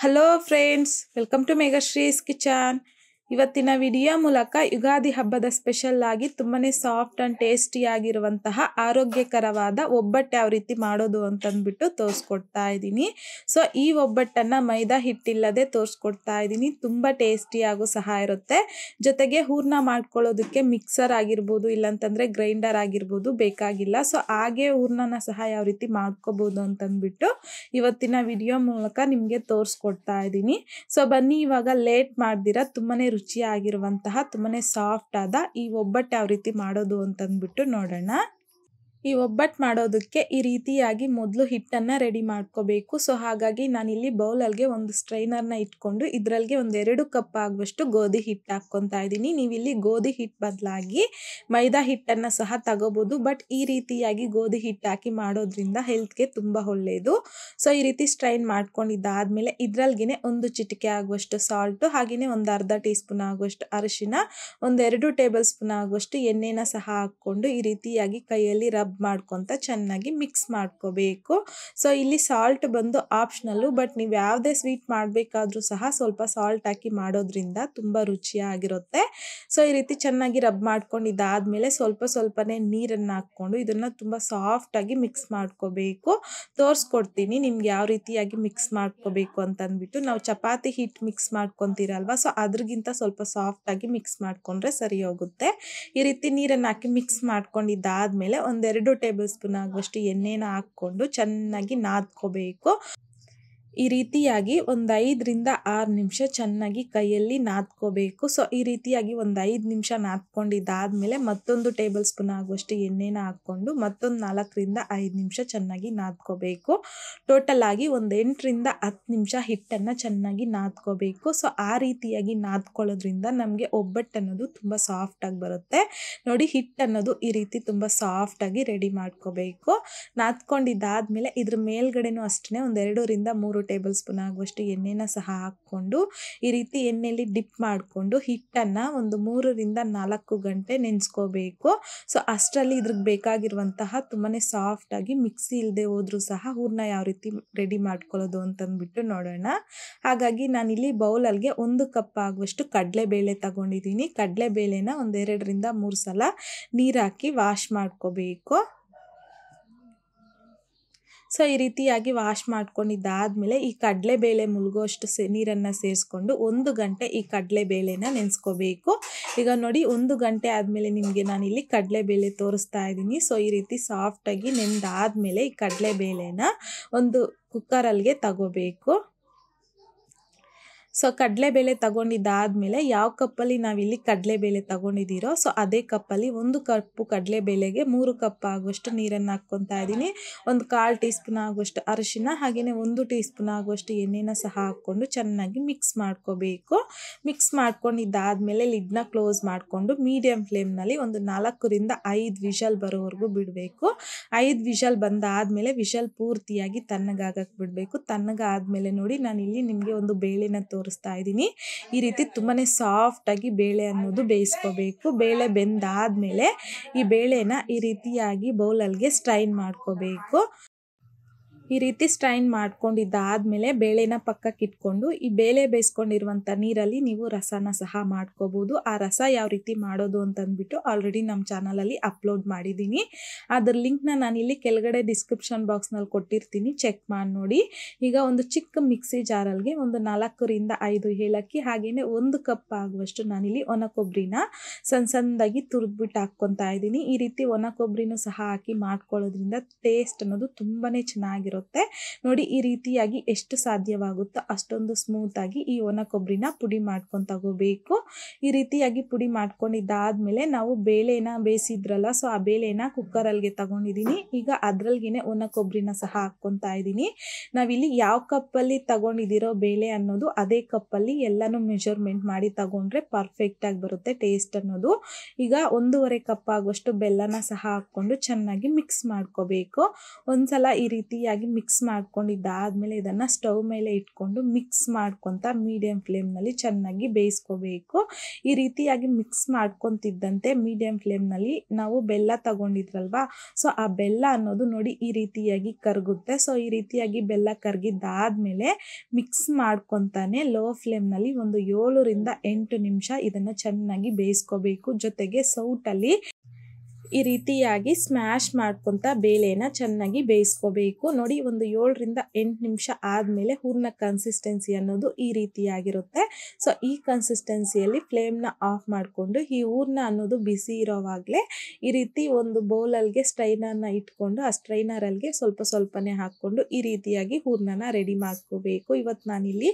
Hello friends, welcome to Megashree's Kitchen. ಇವತ್ತಿನ video ಮೂಲಕ ಯುಗಾದಿ ಹಬ್ಬದ ಸ್ಪೆಷಲ್ ಆಗಿ ತುಂಬಾ ಸಾಫ್ಟ್ ಟೇಸ್ಟಿ ಟೇಸ್ಟಿಯಾಗಿರುವಂತಹ ಆರೋಗ್ಯಕರವಾದ ಒಬ್ಬಟ್ಟು ಯಾವ ರೀತಿ ಮಾಡೋದು ಅಂತಂದ್ಬಿಟ್ಟು ತೋರಿಸ್ಕೊಡ್ತಾ ಇದ್ದೀನಿ ಸೊ ಈ ಒಬ್ಬಟ್ಟನ್ನ ಮೈದಾ ಹಿಟ್ಟಿಲ್ಲದೆ ತೋರಿಸ್ಕೊಡ್ತಾ ಇದ್ದೀನಿ ತುಂಬ ಟೇಸ್ಟಿಯಾಗೂ ಸಹ ಇರುತ್ತೆ ಜೊತೆಗೆ ಹೂರ್ಣ ಮಾಡ್ಕೊಳ್ಳೋದಕ್ಕೆ ಮಿಕ್ಸರ್ ಆಗಿರ್ಬೋದು ಇಲ್ಲಾಂತಂದ್ರೆ ಗ್ರೈಂಡರ್ ಆಗಿರ್ಬೋದು ಬೇಕಾಗಿಲ್ಲ ಸೊ ಹಾಗೆ ಹೂರ್ಣನ ಸಹ ಯಾವ ರೀತಿ ಮಾಡ್ಕೋಬೋದು ಅಂತಂದ್ಬಿಟ್ಟು ಇವತ್ತಿನ ವಿಡಿಯೋ ಮೂಲಕ ನಿಮಗೆ ತೋರಿಸ್ಕೊಡ್ತಾ ಇದ್ದೀನಿ ಸೊ ಬನ್ನಿ ಇವಾಗ ಲೇಟ್ ಮಾಡ್ದಿರ ತುಂಬಾ ರುಚಿಯಾಗಿರುವಂತಹ ತುಂಬಾ ಸಾಫ್ಟ್ ಆದ ಈ ಒಬ್ಬಟ್ಟು ಯಾವ ರೀತಿ ಮಾಡೋದು ಅಂತಂದ್ಬಿಟ್ಟು ನೋಡೋಣ ಈ ಒಬ್ಬಟ್ಟು ಮಾಡೋದಕ್ಕೆ ಈ ರೀತಿಯಾಗಿ ಮೊದಲು ಹಿಟ್ಟನ್ನು ರೆಡಿ ಮಾಡ್ಕೋಬೇಕು ಸೊ ಹಾಗಾಗಿ ನಾನಿಲ್ಲಿ ಬೌಲಲ್ಲಿಗೆ ಒಂದು ಸ್ಟ್ರೈನರ್ನ ಇಟ್ಕೊಂಡು ಇದರಲ್ಲಿಗೆ ಒಂದೆರಡು ಕಪ್ ಆಗುವಷ್ಟು ಗೋಧಿ ಹಿಟ್ಟು ಹಾಕ್ಕೊತಾ ಇದ್ದೀನಿ ನೀವಿಲ್ಲಿ ಗೋಧಿ ಹಿಟ್ಟು ಬದಲಾಗಿ ಮೈದಾ ಹಿಟ್ಟನ್ನು ಸಹ ತಗೋಬೋದು ಬಟ್ ಈ ರೀತಿಯಾಗಿ ಗೋಧಿ ಹಿಟ್ಟು ಹಾಕಿ ಮಾಡೋದ್ರಿಂದ ಹೆಲ್ತ್ಗೆ ತುಂಬ ಒಳ್ಳೆಯದು ಸೊ ಈ ರೀತಿ ಸ್ಟ್ರೈನ್ ಮಾಡ್ಕೊಂಡಿದ್ದಾದಮೇಲೆ ಇದರಲ್ಲಿಗೆ ಒಂದು ಚಿಟಿಕೆ ಆಗುವಷ್ಟು ಸಾಲ್ಟು ಹಾಗೆಯೇ ಒಂದು ಅರ್ಧ ಟೀ ಸ್ಪೂನ್ ಆಗುವಷ್ಟು ಅರಿಶಿನ ಒಂದೆರಡು ಟೇಬಲ್ ಸ್ಪೂನ್ ಆಗುವಷ್ಟು ಎಣ್ಣೆನ ಸಹ ಹಾಕ್ಕೊಂಡು ಈ ರೀತಿಯಾಗಿ ಕೈಯಲ್ಲಿ ರಬ್ ರಬ್ ಮಾಡ್ಕೊತ ಚೆನ್ನಾಗಿ ಮಿಕ್ಸ್ ಮಾಡ್ಕೋಬೇಕು ಸೊ ಇಲ್ಲಿ ಸಾಲ್ಟ್ ಬಂದು ಆಪ್ಷನಲ್ಲು ಬಟ್ ನೀವು ಯಾವುದೇ ಸ್ವೀಟ್ ಮಾಡಬೇಕಾದ್ರೂ ಸಹ ಸ್ವಲ್ಪ ಸಾಲ್ಟ್ ಹಾಕಿ ಮಾಡೋದ್ರಿಂದ ತುಂಬ ರುಚಿಯಾಗಿರುತ್ತೆ ಸೊ ಈ ರೀತಿ ಚೆನ್ನಾಗಿ ರಬ್ ಮಾಡ್ಕೊಂಡು ಇದಾದ್ಮೇಲೆ ಸ್ವಲ್ಪ ಸ್ವಲ್ಪನೇ ನೀರನ್ನು ಹಾಕ್ಕೊಂಡು ಇದನ್ನು ತುಂಬ ಸಾಫ್ಟಾಗಿ ಮಿಕ್ಸ್ ಮಾಡ್ಕೋಬೇಕು ತೋರಿಸ್ಕೊಡ್ತೀನಿ ನಿಮ್ಗೆ ಯಾವ ರೀತಿಯಾಗಿ ಮಿಕ್ಸ್ ಮಾಡ್ಕೋಬೇಕು ಅಂತಂದ್ಬಿಟ್ಟು ನಾವು ಚಪಾತಿ ಹಿಟ್ಟು ಮಿಕ್ಸ್ ಮಾಡ್ಕೊತೀರಲ್ವ ಸೊ ಅದ್ರಗಿಂತ ಸ್ವಲ್ಪ ಸಾಫ್ಟಾಗಿ ಮಿಕ್ಸ್ ಮಾಡ್ಕೊಂಡ್ರೆ ಸರಿ ಹೋಗುತ್ತೆ ಈ ರೀತಿ ನೀರನ್ನು ಹಾಕಿ ಮಿಕ್ಸ್ ಮಾಡ್ಕೊಂಡಿದ್ದಾದ್ಮೇಲೆ ಒಂದೆರಡು ಎರಡು ಟೇಬಲ್ ಸ್ಪೂನ್ ಆಗುವಷ್ಟು ಎಣ್ಣೆನ ಹಾಕ್ಕೊಂಡು ಚೆನ್ನಾಗಿ ನಾದ್ಕೋಬೇಕು ಈ ರೀತಿಯಾಗಿ ಒಂದು ಐದರಿಂದ ಆರು ನಿಮಿಷ ಚೆನ್ನಾಗಿ ಕೈಯಲ್ಲಿ ನಾದ್ಕೋಬೇಕು ಸೊ ಈ ರೀತಿಯಾಗಿ ಒಂದು ಐದು ನಿಮಿಷ ನಾದ್ಕೊಂಡಿದ್ದಾದಮೇಲೆ ಮತ್ತೊಂದು ಟೇಬಲ್ ಸ್ಪೂನ್ ಆಗುವಷ್ಟು ಎಣ್ಣೆನ ಹಾಕ್ಕೊಂಡು ಮತ್ತೊಂದು ನಾಲ್ಕರಿಂದ ಐದು ನಿಮಿಷ ಚೆನ್ನಾಗಿ ನಾದ್ಕೋಬೇಕು ಟೋಟಲ್ ಆಗಿ ಒಂದು ಎಂಟರಿಂದ ಹತ್ತು ನಿಮಿಷ ಹಿಟ್ಟನ್ನು ಚೆನ್ನಾಗಿ ನಾದ್ಕೋಬೇಕು ಸೊ ಆ ರೀತಿಯಾಗಿ ನಾದ್ಕೊಳ್ಳೋದ್ರಿಂದ ನಮಗೆ ಒಬ್ಬಟ್ಟು ಅನ್ನೋದು ತುಂಬ ಸಾಫ್ಟಾಗಿ ಬರುತ್ತೆ ನೋಡಿ ಹಿಟ್ಟು ಅನ್ನೋದು ಈ ರೀತಿ ತುಂಬ ಸಾಫ್ಟಾಗಿ ರೆಡಿ ಮಾಡ್ಕೋಬೇಕು ನಾದ್ಕೊಂಡಿದ್ದಾದಮೇಲೆ ಇದ್ರ ಮೇಲ್ಗಡೆನೂ ಅಷ್ಟೇ ಒಂದೆರಡರಿಂದ ಮೂರು ಟೇಬಲ್ ಸ್ಪೂನ್ ಆಗುವಷ್ಟು ಎಣ್ಣೆನ ಸಹ ಹಾಕ್ಕೊಂಡು ಈ ರೀತಿ ಎಣ್ಣೆಯಲ್ಲಿ ಡಿಪ್ ಮಾಡಿಕೊಂಡು ಹಿಟ್ಟನ್ನು ಒಂದು ಮೂರರಿಂದ ನಾಲ್ಕು ಗಂಟೆ ನೆನೆಸ್ಕೋಬೇಕು ಸೊ ಅಷ್ಟರಲ್ಲಿ ಇದ್ರಿಗೆ ಬೇಕಾಗಿರುವಂತಹ ತುಂಬಾ ಸಾಫ್ಟಾಗಿ ಮಿಕ್ಸಿ ಇಲ್ಲದೆ ಹೋದರೂ ಸಹ ಹೂರನ್ನ ಯಾವ ರೀತಿ ರೆಡಿ ಮಾಡ್ಕೊಳ್ಳೋದು ಅಂತಂದ್ಬಿಟ್ಟು ನೋಡೋಣ ಹಾಗಾಗಿ ನಾನಿಲ್ಲಿ ಬೌಲಲ್ಲಿಗೆ ಒಂದು ಕಪ್ ಆಗುವಷ್ಟು ಕಡಲೆಬೇಳೆ ತಗೊಂಡಿದ್ದೀನಿ ಕಡಲೆಬೇಳೆನ ಒಂದೆರಡರಿಂದ ಮೂರು ಸಲ ನೀರು ಹಾಕಿ ವಾಶ್ ಮಾಡ್ಕೋಬೇಕು ಸೊ ಈ ರೀತಿಯಾಗಿ ವಾಶ್ ಮಾಡ್ಕೊಂಡಿದ್ದಾದಮೇಲೆ ಈ ಕಡಲೆಬೇಳೆ ಮುಳುಗೋಷ್ಟು ಸೇ ನೀರನ್ನು ಸೇರಿಸ್ಕೊಂಡು ಒಂದು ಗಂಟೆ ಈ ಕಡಲೆಬೇಳೆನ ನೆನೆಸ್ಕೋಬೇಕು ಈಗ ನೋಡಿ ಒಂದು ಗಂಟೆ ಆದಮೇಲೆ ನಿಮಗೆ ನಾನಿಲ್ಲಿ ಕಡಲೆಬೇಳೆ ತೋರಿಸ್ತಾ ಇದ್ದೀನಿ ಸೊ ಈ ರೀತಿ ಸಾಫ್ಟಾಗಿ ನೆನೆದಾದಮೇಲೆ ಈ ಕಡಲೆಬೇಳೆನ ಒಂದು ಕುಕ್ಕರಲ್ಲಿಗೆ ತಗೋಬೇಕು ಸೊ ಕಡಲೆಬೇಳೆ ತಗೊಂಡಿದ್ದಾದಮೇಲೆ ಯಾವ ಕಪ್ಪಲ್ಲಿ ನಾವಿಲ್ಲಿ ಕಡಲೆಬೇಳೆ ತಗೊಂಡಿದ್ದೀರೋ ಸೊ ಅದೇ ಕಪ್ಪಲ್ಲಿ ಒಂದು ಕಪ್ಪು ಕಡಲೆಬೇಳೆಗೆ ಮೂರು ಕಪ್ ಆಗುವಷ್ಟು ನೀರನ್ನು ಹಾಕ್ಕೊತಾ ಇದ್ದೀನಿ ಒಂದು ಕಾಲು ಟೀ ಸ್ಪೂನ್ ಆಗುವಷ್ಟು ಅರಿಶಿನ ಹಾಗೆಯೇ ಒಂದು ಟೀ ಸ್ಪೂನ್ ಆಗುವಷ್ಟು ಎಣ್ಣೆನ ಸಹ ಹಾಕ್ಕೊಂಡು ಚೆನ್ನಾಗಿ ಮಿಕ್ಸ್ ಮಾಡ್ಕೋಬೇಕು ಮಿಕ್ಸ್ ಮಾಡ್ಕೊಂಡಿದ್ದಾದಮೇಲೆ ಲಿಡ್ನ ಕ್ಲೋಸ್ ಮಾಡಿಕೊಂಡು ಮೀಡಿಯಮ್ ಫ್ಲೇಮ್ನಲ್ಲಿ ಒಂದು ನಾಲ್ಕರಿಂದ ಐದು ವಿಷಲ್ ಬರೋವರೆಗೂ ಬಿಡಬೇಕು ಐದು ವಿಷಲ್ ಬಂದಾದಮೇಲೆ ವಿಷಲ್ ಪೂರ್ತಿಯಾಗಿ ತಣ್ಣಗಾಗಕ್ಕೆ ಬಿಡಬೇಕು ತಣ್ಣಗಾದ್ಮೇಲೆ ನೋಡಿ ನಾನು ಇಲ್ಲಿ ನಿಮಗೆ ಒಂದು ಬೇಳೆನ ತೋರಿಸಿ ತೋರಿಸ್ತಾ ಇದ್ದೀನಿ ಈ ರೀತಿ ತುಂಬಾ ಸಾಫ್ಟಾಗಿ ಬೇಳೆ ಅನ್ನೋದು ಬೇಯಿಸ್ಕೋಬೇಕು ಬೇಳೆ ಬೆಂದಾದ್ಮೇಲೆ ಈ ಬೇಳೆನ ಈ ರೀತಿಯಾಗಿ ಬೌಲಲ್ಲಿಗೆ ಸ್ಟ್ರೈನ್ ಮಾಡ್ಕೋಬೇಕು ಈ ರೀತಿ ಸ್ಟ್ರೈನ್ ಮಾಡ್ಕೊಂಡಿದ್ದಾದಮೇಲೆ ಬೇಳೆನ ಪಕ್ಕಕ್ಕೆ ಇಟ್ಕೊಂಡು ಈ ಬೇಳೆ ಬೇಯಿಸ್ಕೊಂಡಿರುವಂಥ ನೀರಲ್ಲಿ ನೀವು ರಸನ ಸಹ ಮಾಡ್ಕೋಬೋದು ಆ ರಸ ಯಾವ ರೀತಿ ಮಾಡೋದು ಅಂತಂದ್ಬಿಟ್ಟು ಆಲ್ರೆಡಿ ನಮ್ಮ ಚಾನಲಲ್ಲಿ ಅಪ್ಲೋಡ್ ಮಾಡಿದ್ದೀನಿ ಅದ್ರ ಲಿಂಕ್ನ ನಾನಿಲ್ಲಿ ಕೆಳಗಡೆ ಡಿಸ್ಕ್ರಿಪ್ಷನ್ ಬಾಕ್ಸ್ನಲ್ಲಿ ಕೊಟ್ಟಿರ್ತೀನಿ ಚೆಕ್ ಮಾಡಿ ನೋಡಿ ಈಗ ಒಂದು ಚಿಕ್ಕ ಮಿಕ್ಸಿ ಜಾರಲ್ಲಿಗೆ ಒಂದು ನಾಲ್ಕರಿಂದ ಐದು ಏಲಕ್ಕಿ ಹಾಗೆಯೇ ಒಂದು ಕಪ್ ಆಗುವಷ್ಟು ನಾನಿಲ್ಲಿ ಒಣ ಕೊಬ್ಬರಿನ ಸಣ್ಣ ಸಣ್ಣದಾಗಿ ತುರಿದ್ಬಿಟ್ಟು ಹಾಕ್ಕೊತಾ ಇದ್ದೀನಿ ಈ ರೀತಿ ಒಣ ಕೊಬ್ಬರಿನೂ ಸಹ ಹಾಕಿ ಮಾಡ್ಕೊಳ್ಳೋದ್ರಿಂದ ಟೇಸ್ಟ್ ಅನ್ನೋದು ತುಂಬಾ ಚೆನ್ನಾಗಿರುತ್ತೆ ನೋಡಿ ಈ ರೀತಿಯಾಗಿ ಎಷ್ಟು ಸಾಧ್ಯವಾಗುತ್ತೋ ಅಷ್ಟೊಂದು ಸ್ಮೂತಾಗಿ ಈ ಒಣ ಕೊಬ್ಬರಿನ ಪುಡಿ ಮಾಡ್ಕೊಂಡು ತಗೋಬೇಕು ಈ ರೀತಿಯಾಗಿ ಪುಡಿ ಮಾಡ್ಕೊಂಡಿದ್ದಾದ್ಮೇಲೆ ನಾವು ಬೇಳೆನ ಬೇಯಿಸಿದ್ರಲ್ಲ ಸೊ ಆ ಬೇಳೆನ ಕುಕ್ಕರಲ್ಲಿಗೆ ತಗೊಂಡಿದ್ದೀನಿ ಈಗ ಅದ್ರಲ್ಲಿಗೆ ಒಣ ಕೊಬ್ಬರಿನ ಸಹ ಹಾಕ್ಕೊತಾ ಇದ್ದೀನಿ ನಾವಿಲ್ಲಿ ಯಾವ ಕಪ್ಪಲ್ಲಿ ತಗೊಂಡಿದ್ದೀರೋ ಬೇಳೆ ಅನ್ನೋದು ಅದೇ ಕಪ್ಪಲ್ಲಿ ಎಲ್ಲನೂ ಮೆಷರ್ಮೆಂಟ್ ಮಾಡಿ ತಗೊಂಡ್ರೆ ಪರ್ಫೆಕ್ಟ್ ಆಗಿ ಬರುತ್ತೆ ಟೇಸ್ಟ್ ಅನ್ನೋದು ಈಗ ಒಂದೂವರೆ ಕಪ್ ಆಗುವಷ್ಟು ಬೆಲ್ಲನ ಸಹ ಹಾಕೊಂಡು ಚೆನ್ನಾಗಿ ಮಿಕ್ಸ್ ಮಾಡ್ಕೋಬೇಕು ಒಂದ್ಸಲ ಈ ರೀತಿಯಾಗಿ ಮಿಕ್ಸ್ ಇದಾದಮೇಲೆ ಇದನ್ನು ಸ್ಟವ್ ಮೇಲೆ ಇಟ್ಕೊಂಡು ಮಿಕ್ಸ್ ಮಾಡ್ಕೊತ ಮೀಡಿಯಂ ಫ್ಲೇಮ್ನಲ್ಲಿ ಚೆನ್ನಾಗಿ ಬೇಯಿಸ್ಕೋಬೇಕು ಈ ರೀತಿಯಾಗಿ ಮಿಕ್ಸ್ ಮಾಡ್ಕೊತಿದ್ದಂತೆ ಮೀಡಿಯಂ ಫ್ಲೇಮ್ನಲ್ಲಿ ನಾವು ಬೆಲ್ಲ ತಗೊಂಡಿದ್ರಲ್ವಾ ಸೊ ಆ ಬೆಲ್ಲ ಅನ್ನೋದು ನೋಡಿ ಈ ರೀತಿಯಾಗಿ ಕರಗುತ್ತೆ ಸೊ ಈ ರೀತಿಯಾಗಿ ಬೆಲ್ಲ ಕರಗಿದ್ದಾದ್ಮೇಲೆ ಮಿಕ್ಸ್ ಮಾಡ್ಕೊತಾನೆ ಲೋ ಫ್ಲೇಮ್ನಲ್ಲಿ ಒಂದು ಏಳರಿಂದ ಎಂಟು ನಿಮಿಷ ಇದನ್ನು ಚೆನ್ನಾಗಿ ಬೇಯಿಸ್ಕೋಬೇಕು ಜೊತೆಗೆ ಸೌಟಲ್ಲಿ ಈ ರೀತಿಯಾಗಿ ಸ್ಮ್ಯಾಶ್ ಮಾಡ್ಕೊತ ಬೇಳೆನ ಚೆನ್ನಾಗಿ ಬೇಯಿಸ್ಕೋಬೇಕು ನೋಡಿ ಒಂದು ಏಳರಿಂದ ಎಂಟು ನಿಮಿಷ ಆದಮೇಲೆ ಹೂರ್ನ ಕನ್ಸಿಸ್ಟೆನ್ಸಿ ಅನ್ನೋದು ಈ ರೀತಿಯಾಗಿರುತ್ತೆ ಸೊ ಈ ಕನ್ಸಿಸ್ಟೆನ್ಸಿಯಲ್ಲಿ ಫ್ಲೇಮ್ನ ಆಫ್ ಮಾಡಿಕೊಂಡು ಈ ಹೂರ್ನ ಅನ್ನೋದು ಬಿಸಿ ಇರೋವಾಗಲೇ ಈ ರೀತಿ ಒಂದು ಬೌಲಲ್ಲಿಗೆ ಸ್ಟ್ರೈನರ್ನ ಇಟ್ಕೊಂಡು ಆ ಸ್ಟ್ರೈನರಲ್ಲಿಗೆ ಸ್ವಲ್ಪ ಸ್ವಲ್ಪನೇ ಹಾಕ್ಕೊಂಡು ಈ ರೀತಿಯಾಗಿ ಹೂರ್ನ ರೆಡಿ ಮಾಡ್ಕೋಬೇಕು ಇವತ್ತು ನಾನಿಲ್ಲಿ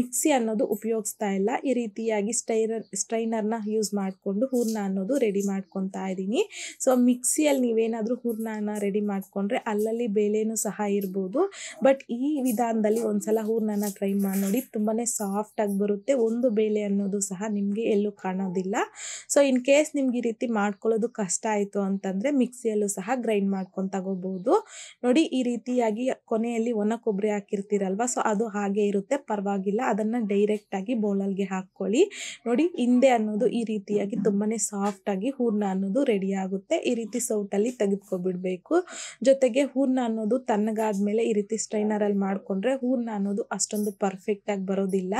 ಮಿಕ್ಸಿ ಅನ್ನೋದು ಉಪಯೋಗಿಸ್ತಾ ಇಲ್ಲ ಈ ರೀತಿಯಾಗಿ ಸ್ಟ್ರೈನರ್ ಸ್ಟ್ರೈನರ್ನ ಯೂಸ್ ಮಾಡಿಕೊಂಡು ಹೂರ್ನ ಅನ್ನೋದು ರೆಡಿ ಮಾಡ್ಕೊತಾ ಇದ್ದೀನಿ ಸೊ ಮಿಕ್ಸಿಯಲ್ಲಿ ನೀವೇನಾದರೂ ಹೂರ್ಣನ ರೆಡಿ ಮಾಡಿಕೊಂಡ್ರೆ ಅಲ್ಲಲ್ಲಿ ಬೇಳೆನೂ ಸಹ ಇರ್ಬೋದು ಬಟ್ ಈ ವಿಧಾನದಲ್ಲಿ ಒಂದು ಸಲ ಹೂರ್ಣನ ಟ್ರೈ ಮಾಡಿ ನೋಡಿ ತುಂಬಾ ಸಾಫ್ಟಾಗಿ ಬರುತ್ತೆ ಒಂದು ಬೇಳೆ ಅನ್ನೋದು ಸಹ ನಿಮಗೆ ಎಲ್ಲೂ ಕಾಣೋದಿಲ್ಲ ಸೊ ಇನ್ ಕೇಸ್ ನಿಮ್ಗೆ ಈ ರೀತಿ ಮಾಡ್ಕೊಳ್ಳೋದು ಕಷ್ಟ ಆಯಿತು ಅಂತಂದರೆ ಮಿಕ್ಸಿಯಲ್ಲೂ ಸಹ ಗ್ರೈಂಡ್ ಮಾಡ್ಕೊಂಡು ತಗೋಬೋದು ನೋಡಿ ಈ ರೀತಿಯಾಗಿ ಕೊನೆಯಲ್ಲಿ ಒಣ ಕೊಬ್ಬರಿ ಹಾಕಿರ್ತೀರಲ್ವ ಸೊ ಅದು ಹಾಗೆ ಇರುತ್ತೆ ಪರವಾಗಿಲ್ಲ ಅದನ್ನು ಡೈರೆಕ್ಟಾಗಿ ಬೌಲಲ್ಗೆ ಹಾಕ್ಕೊಳ್ಳಿ ನೋಡಿ ಹಿಂದೆ ಅನ್ನೋದು ಈ ರೀತಿಯಾಗಿ ತುಂಬಾ ಸಾಫ್ಟಾಗಿ ಹೂರ್ಣ ಅನ್ನೋದು ರೆಡಿ ಆಗುತ್ತೆ ಈ ರೀತಿ ಸೌಟಲ್ಲಿ ತೆಗೆದುಕೊಬಿಡಬೇಕು ಜೊತೆಗೆ ಹೂರ್ಣ ಅನ್ನೋದು ತಣ್ಣಗಾದ ಮೇಲೆ ಈ ರೀತಿ ಸ್ಟ್ರೈನರಲ್ಲಿ ಮಾಡಿಕೊಂಡ್ರೆ ಹೂರ್ಣ ಅನ್ನೋದು ಅಷ್ಟೊಂದು ಪರ್ಫೆಕ್ಟಾಗಿ ಬರೋದಿಲ್ಲ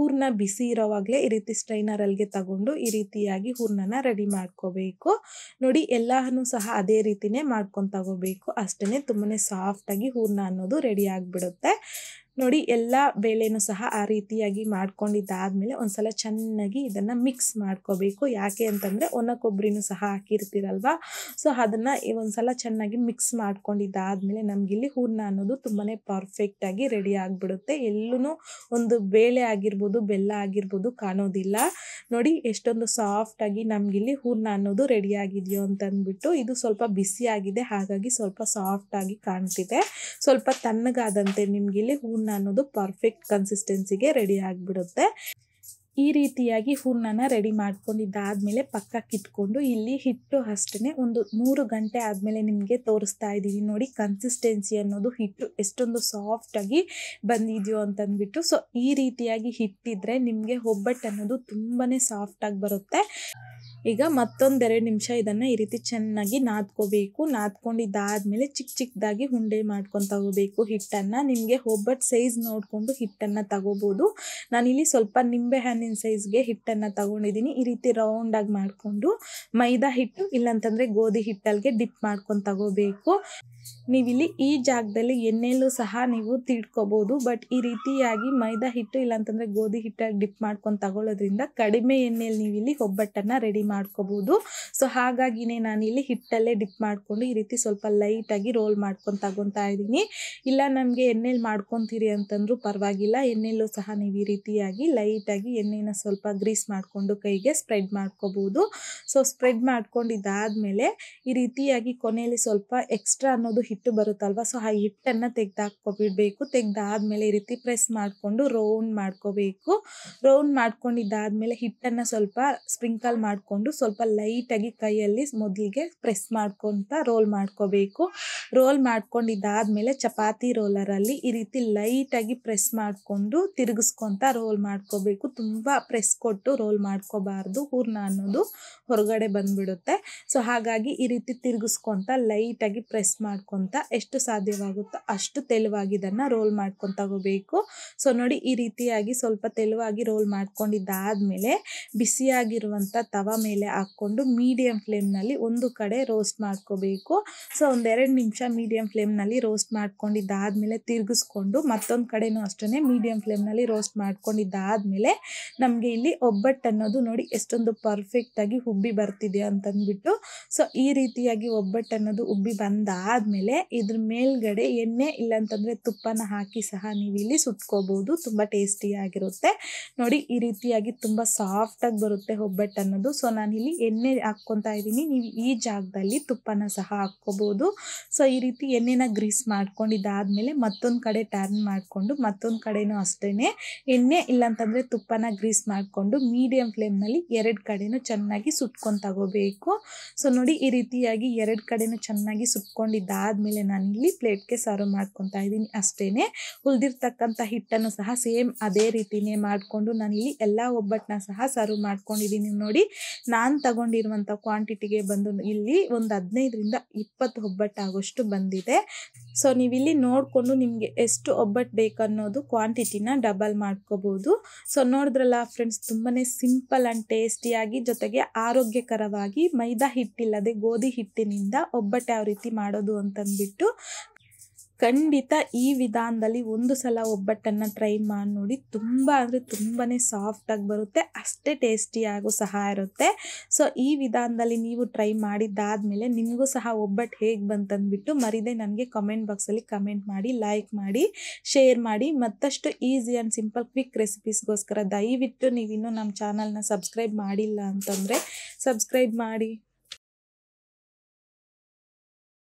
ಹೂರ್ಣ ಬಿಸಿ ಇರೋವಾಗಲೇ ಈ ರೀತಿ ಸ್ಟ್ರೈನರಲ್ಲಿಗೆ ತಗೊಂಡು ಈ ರೀತಿಯಾಗಿ ಹೂರ್ಣನ ರೆಡಿ ಮಾಡ್ಕೋಬೇಕು ನೋಡಿ ಎಲ್ಲನೂ ಸಹ ಅದೇ ರೀತಿನೇ ಮಾಡ್ಕೊಂಡು ತಗೋಬೇಕು ಅಷ್ಟೇ ತುಂಬಾ ಸಾಫ್ಟಾಗಿ ಹೂರ್ಣ ಅನ್ನೋದು ರೆಡಿ ಆಗಿಬಿಡುತ್ತೆ ನೋಡಿ ಎಲ್ಲ ಬೇಳೆನೂ ಸಹ ಆ ರೀತಿಯಾಗಿ ಮಾಡ್ಕೊಂಡಿದ್ದಾದಮೇಲೆ ಒಂದು ಸಲ ಚೆನ್ನಾಗಿ ಇದನ್ನು ಮಿಕ್ಸ್ ಮಾಡ್ಕೋಬೇಕು ಯಾಕೆ ಅಂತಂದರೆ ಒಣ ಕೊಬ್ಬರಿನೂ ಸಹ ಹಾಕಿರ್ತೀರಲ್ವ ಸೊ ಅದನ್ನು ಒಂದು ಸಲ ಚೆನ್ನಾಗಿ ಮಿಕ್ಸ್ ಮಾಡ್ಕೊಂಡಿದ್ದಾದಮೇಲೆ ನಮಗಿಲ್ಲಿ ಹೂರ್ಣ ಅನ್ನೋದು ತುಂಬಾ ಪರ್ಫೆಕ್ಟಾಗಿ ರೆಡಿ ಆಗಿಬಿಡುತ್ತೆ ಎಲ್ಲೂ ಒಂದು ಬೇಳೆ ಆಗಿರ್ಬೋದು ಬೆಲ್ಲ ಆಗಿರ್ಬೋದು ಕಾಣೋದಿಲ್ಲ ನೋಡಿ ಎಷ್ಟೊಂದು ಸಾಫ್ಟಾಗಿ ನಮಗಿಲ್ಲಿ ಹೂರ್ಣ ಅನ್ನೋದು ರೆಡಿ ಆಗಿದೆಯೋ ಅಂತಂದ್ಬಿಟ್ಟು ಇದು ಸ್ವಲ್ಪ ಬಿಸಿಯಾಗಿದೆ ಹಾಗಾಗಿ ಸ್ವಲ್ಪ ಸಾಫ್ಟಾಗಿ ಕಾಣ್ತಿದೆ ಸ್ವಲ್ಪ ತಣ್ಣಗಾದಂತೆ ನಿಮಗಿಲ್ಲಿ ಹೂರ್ಣ ಹೂರ್ಣ ಅನ್ನೋದು ಪರ್ಫೆಕ್ಟ್ ಕನ್ಸಿಸ್ಟೆನ್ಸಿಗೆ ರೆಡಿ ಆಗಿಬಿಡುತ್ತೆ ಈ ರೀತಿಯಾಗಿ ಹೂರ್ಣನ ರೆಡಿ ಮಾಡ್ಕೊಂಡಿದ್ದಾದಮೇಲೆ ಇಟ್ಕೊಂಡು ಇಲ್ಲಿ ಹಿಟ್ಟು ಅಷ್ಟೇ ಒಂದು ಮೂರು ಗಂಟೆ ಆದಮೇಲೆ ನಿಮಗೆ ತೋರಿಸ್ತಾ ಇದ್ದೀನಿ ನೋಡಿ ಕನ್ಸಿಸ್ಟೆನ್ಸಿ ಅನ್ನೋದು ಹಿಟ್ಟು ಎಷ್ಟೊಂದು ಸಾಫ್ಟಾಗಿ ಬಂದಿದೆಯೋ ಅಂತಂದ್ಬಿಟ್ಟು ಸೊ ಈ ರೀತಿಯಾಗಿ ಹಿಟ್ಟಿದ್ರೆ ನಿಮಗೆ ಒಬ್ಬಟ್ಟು ಅನ್ನೋದು ತುಂಬಾ ಸಾಫ್ಟಾಗಿ ಬರುತ್ತೆ ಈಗ ಮತ್ತೊಂದೆರಡು ನಿಮಿಷ ಇದನ್ನು ಈ ರೀತಿ ಚೆನ್ನಾಗಿ ನಾದ್ಕೋಬೇಕು ನಾದ್ಕೊಂಡಿದ್ದಾದಮೇಲೆ ಚಿಕ್ಕ ಚಿಕ್ಕದಾಗಿ ಉಂಡೆ ಮಾಡ್ಕೊಂಡು ತಗೋಬೇಕು ಹಿಟ್ಟನ್ನು ನಿಮಗೆ ಒಬ್ಬಟ್ಟು ಸೈಜ್ ನೋಡಿಕೊಂಡು ಹಿಟ್ಟನ್ನು ತಗೋಬೋದು ನಾನಿಲ್ಲಿ ಸ್ವಲ್ಪ ನಿಂಬೆ ಹಣ್ಣಿನ ಸೈಜ್ಗೆ ಹಿಟ್ಟನ್ನು ತಗೊಂಡಿದ್ದೀನಿ ಈ ರೀತಿ ರೌಂಡಾಗಿ ಮಾಡಿಕೊಂಡು ಮೈದಾ ಹಿಟ್ಟು ಇಲ್ಲಾಂತಂದ್ರೆ ಗೋಧಿ ಹಿಟ್ಟಲ್ಗೆ ಡಿಪ್ ಮಾಡ್ಕೊಂಡು ತಗೋಬೇಕು ನೀವಿಲ್ಲಿ ಈ ಜಾಗದಲ್ಲಿ ಎಣ್ಣೆಲ್ಲೂ ಸಹ ನೀವು ತಿಳ್ಕೊಬೋದು ಬಟ್ ಈ ರೀತಿಯಾಗಿ ಮೈದಾ ಹಿಟ್ಟು ಇಲ್ಲಾಂತಂದರೆ ಗೋಧಿ ಹಿಟ್ಟಾಗಿ ಡಿಪ್ ಮಾಡ್ಕೊಂಡು ತಗೊಳ್ಳೋದ್ರಿಂದ ಕಡಿಮೆ ಎಣ್ಣೆಯಲ್ಲಿ ನೀವಿಲ್ಲಿ ಒಬ್ಬಟ್ಟನ್ನು ರೆಡಿ ಮಾಡ್ಕೋಬೋದು ಸೊ ಹಾಗಾಗಿನೇ ಇಲ್ಲಿ ಹಿಟ್ಟಲ್ಲೇ ಡಿಪ್ ಮಾಡ್ಕೊಂಡು ಈ ರೀತಿ ಸ್ವಲ್ಪ ಲೈಟಾಗಿ ರೋಲ್ ಮಾಡ್ಕೊಂಡು ತಗೊತಾ ಇದ್ದೀನಿ ಇಲ್ಲ ನಮಗೆ ಎಣ್ಣೆಲಿ ಮಾಡ್ಕೊಂತೀರಿ ಅಂತಂದ್ರು ಪರವಾಗಿಲ್ಲ ಎಣ್ಣೆಲ್ಲೂ ಸಹ ನೀವು ಈ ರೀತಿಯಾಗಿ ಲೈಟಾಗಿ ಎಣ್ಣೆನ ಸ್ವಲ್ಪ ಗ್ರೀಸ್ ಮಾಡಿಕೊಂಡು ಕೈಗೆ ಸ್ಪ್ರೆಡ್ ಮಾಡ್ಕೋಬೋದು ಸೊ ಸ್ಪ್ರೆಡ್ ಮಾಡ್ಕೊಂಡಿದ್ದಾದಮೇಲೆ ಈ ರೀತಿಯಾಗಿ ಕೊನೆಯಲ್ಲಿ ಸ್ವಲ್ಪ ಎಕ್ಸ್ಟ್ರಾ ಅನ್ನೋದು ಹಿಟ್ಟು ಬರುತ್ತಲ್ವ ಸೊ ಆ ಹಿಟ್ಟನ್ನು ತೆಗೆದಾಕ್ಕೊಬಿಡಬೇಕು ತೆಗ್ದಾದ್ಮೇಲೆ ಈ ರೀತಿ ಪ್ರೆಸ್ ಮಾಡಿಕೊಂಡು ರೌಂಡ್ ಮಾಡ್ಕೋಬೇಕು ರೌಂಡ್ ಮಾಡ್ಕೊಂಡಿದ್ದಾದ್ಮೇಲೆ ಹಿಟ್ಟನ್ನು ಸ್ವಲ್ಪ ಸ್ಪ್ರಿಂಕಲ್ ಮಾಡ್ಕೊಂಡು ಮಾಡಿಕೊಂಡು ಸ್ವಲ್ಪ ಲೈಟಾಗಿ ಕೈಯಲ್ಲಿ ಮೊದಲಿಗೆ ಪ್ರೆಸ್ ಮಾಡ್ಕೊತ ರೋಲ್ ಮಾಡ್ಕೋಬೇಕು ರೋಲ್ ಮಾಡ್ಕೊಂಡಿದ್ದಾದಮೇಲೆ ಚಪಾತಿ ರೋಲರಲ್ಲಿ ಈ ರೀತಿ ಲೈಟಾಗಿ ಪ್ರೆಸ್ ಮಾಡಿಕೊಂಡು ತಿರುಗಿಸ್ಕೊತ ರೋಲ್ ಮಾಡ್ಕೋಬೇಕು ತುಂಬ ಪ್ರೆಸ್ ಕೊಟ್ಟು ರೋಲ್ ಮಾಡ್ಕೋಬಾರ್ದು ಹೂರ್ಣ ಅನ್ನೋದು ಹೊರಗಡೆ ಬಂದ್ಬಿಡುತ್ತೆ ಸೊ ಹಾಗಾಗಿ ಈ ರೀತಿ ತಿರುಗಿಸ್ಕೊತ ಲೈಟಾಗಿ ಪ್ರೆಸ್ ಮಾಡ್ಕೊತ ಎಷ್ಟು ಸಾಧ್ಯವಾಗುತ್ತೋ ಅಷ್ಟು ತೆಳುವಾಗಿ ಇದನ್ನು ರೋಲ್ ಮಾಡ್ಕೊಂಡು ಹೋಗಬೇಕು ಸೊ ನೋಡಿ ಈ ರೀತಿಯಾಗಿ ಸ್ವಲ್ಪ ತೆಳುವಾಗಿ ರೋಲ್ ಮಾಡ್ಕೊಂಡಿದ್ದಾದಮೇಲೆ ಬಿಸಿಯಾಗಿರುವಂಥ ತವ ಮೇಲೆ ಹಾಕ್ಕೊಂಡು ಮೀಡಿಯಮ್ ಫ್ಲೇಮ್ನಲ್ಲಿ ಒಂದು ಕಡೆ ರೋಸ್ಟ್ ಮಾಡ್ಕೋಬೇಕು ಸೊ ಒಂದೆರಡು ನಿಮಿಷ ಫ್ಲೇಮ್ ಫ್ಲೇಮ್ನಲ್ಲಿ ರೋಸ್ಟ್ ಮಾಡ್ಕೊಂಡಿದ್ದಾದಮೇಲೆ ತಿರುಗಿಸ್ಕೊಂಡು ಮತ್ತೊಂದು ಕಡೆನೂ ಅಷ್ಟೇ ಫ್ಲೇಮ್ ಫ್ಲೇಮ್ನಲ್ಲಿ ರೋಸ್ಟ್ ಮಾಡ್ಕೊಂಡಿದ್ದಾದಮೇಲೆ ನಮಗೆ ಇಲ್ಲಿ ಒಬ್ಬಟ್ಟು ಅನ್ನೋದು ನೋಡಿ ಎಷ್ಟೊಂದು ಪರ್ಫೆಕ್ಟಾಗಿ ಉಬ್ಬಿ ಬರ್ತಿದೆ ಅಂತಂದ್ಬಿಟ್ಟು ಸೊ ಈ ರೀತಿಯಾಗಿ ಒಬ್ಬಟ್ಟು ಅನ್ನೋದು ಉಬ್ಬಿ ಬಂದಾದ್ಮೇಲೆ ಇದ್ರ ಮೇಲ್ಗಡೆ ಎಣ್ಣೆ ಅಂತಂದ್ರೆ ತುಪ್ಪನ ಹಾಕಿ ಸಹ ನೀವು ಇಲ್ಲಿ ಸುಟ್ಕೋಬೋದು ತುಂಬ ಟೇಸ್ಟಿಯಾಗಿರುತ್ತೆ ನೋಡಿ ಈ ರೀತಿಯಾಗಿ ತುಂಬ ಸಾಫ್ಟಾಗಿ ಬರುತ್ತೆ ಒಬ್ಬಟ್ಟು ಅನ್ನೋದು ಸೊ ನಾನಿಲ್ಲಿ ಎಣ್ಣೆ ಹಾಕ್ಕೊತಾ ಇದ್ದೀನಿ ನೀವು ಈ ಜಾಗದಲ್ಲಿ ತುಪ್ಪನ ಸಹ ಹಾಕ್ಕೋಬೋದು ಸೊ ಈ ರೀತಿ ಎಣ್ಣೆನ ಗ್ರೀಸ್ ಮೇಲೆ ಮತ್ತೊಂದು ಕಡೆ ಟರ್ನ್ ಮಾಡಿಕೊಂಡು ಮತ್ತೊಂದು ಕಡೆನೂ ಅಷ್ಟೇ ಎಣ್ಣೆ ಇಲ್ಲಂತಂದರೆ ತುಪ್ಪನ ಗ್ರೀಸ್ ಮಾಡಿಕೊಂಡು ಮೀಡಿಯಂ ಫ್ಲೇಮ್ನಲ್ಲಿ ಎರಡು ಕಡೆನೂ ಚೆನ್ನಾಗಿ ಸುಟ್ಕೊಂಡು ತಗೋಬೇಕು ಸೊ ನೋಡಿ ಈ ರೀತಿಯಾಗಿ ಎರಡು ಕಡೆನೂ ಚೆನ್ನಾಗಿ ಸುಟ್ಕೊಂಡಿದ್ದಾದಮೇಲೆ ನಾನಿಲ್ಲಿ ಪ್ಲೇಟ್ಗೆ ಸರ್ವ್ ಮಾಡ್ಕೊತಾ ಇದ್ದೀನಿ ಅಷ್ಟೇ ಉಳಿದಿರ್ತಕ್ಕಂಥ ಹಿಟ್ಟನ್ನು ಸಹ ಸೇಮ್ ಅದೇ ರೀತಿಯೇ ಮಾಡಿಕೊಂಡು ಇಲ್ಲಿ ಎಲ್ಲ ಒಬ್ಬಟ್ಟನ್ನ ಸಹ ಸರ್ವ್ ಮಾಡ್ಕೊಂಡಿದ್ದೀನಿ ನೋಡಿ ನಾನು ತಗೊಂಡಿರುವಂಥ ಕ್ವಾಂಟಿಟಿಗೆ ಬಂದು ಇಲ್ಲಿ ಒಂದು ಹದಿನೈದರಿಂದ ಇಪ್ಪತ್ತು ಆಗೋಷ್ಟು ಬಂದಿದೆ ಸೊ ನೀವಿಲ್ಲಿ ನೋಡಿಕೊಂಡು ನಿಮಗೆ ಎಷ್ಟು ಒಬ್ಬಟ್ಟು ಬೇಕನ್ನೋದು ಕ್ವಾಂಟಿಟಿನ ಡಬಲ್ ಮಾಡ್ಕೋಬೋದು ಸೊ ನೋಡಿದ್ರಲ್ಲ ಫ್ರೆಂಡ್ಸ್ ತುಂಬಾ ಸಿಂಪಲ್ ಆ್ಯಂಡ್ ಟೇಸ್ಟಿಯಾಗಿ ಜೊತೆಗೆ ಆರೋಗ್ಯಕರವಾಗಿ ಮೈದಾ ಹಿಟ್ಟಿಲ್ಲದೆ ಗೋಧಿ ಹಿಟ್ಟಿನಿಂದ ಒಬ್ಬಟ್ಟು ಯಾವ ರೀತಿ ಮಾಡೋದು ಅಂತಂದ್ಬಿಟ್ಟು ಖಂಡಿತ ಈ ವಿಧಾನದಲ್ಲಿ ಒಂದು ಸಲ ಒಬ್ಬಟ್ಟನ್ನು ಟ್ರೈ ಮಾಡಿ ನೋಡಿ ತುಂಬ ಅಂದರೆ ತುಂಬಾ ಸಾಫ್ಟಾಗಿ ಬರುತ್ತೆ ಅಷ್ಟೇ ಟೇಸ್ಟಿಯಾಗೂ ಸಹ ಇರುತ್ತೆ ಸೊ ಈ ವಿಧಾನದಲ್ಲಿ ನೀವು ಟ್ರೈ ಮಾಡಿದ್ದಾದಮೇಲೆ ನಿಮಗೂ ಸಹ ಒಬ್ಬಟ್ಟು ಹೇಗೆ ಬಂತಂದ್ಬಿಟ್ಟು ಮರಿದೆ ನನಗೆ ಕಮೆಂಟ್ ಬಾಕ್ಸಲ್ಲಿ ಕಮೆಂಟ್ ಮಾಡಿ ಲೈಕ್ ಮಾಡಿ ಶೇರ್ ಮಾಡಿ ಮತ್ತಷ್ಟು ಈಸಿ ಆ್ಯಂಡ್ ಸಿಂಪಲ್ ಕ್ವಿಕ್ ರೆಸಿಪೀಸ್ಗೋಸ್ಕರ ದಯವಿಟ್ಟು ನೀವಿನ್ನೂ ನಮ್ಮ ಚಾನಲ್ನ ಸಬ್ಸ್ಕ್ರೈಬ್ ಮಾಡಿಲ್ಲ ಅಂತಂದರೆ ಸಬ್ಸ್ಕ್ರೈಬ್ ಮಾಡಿ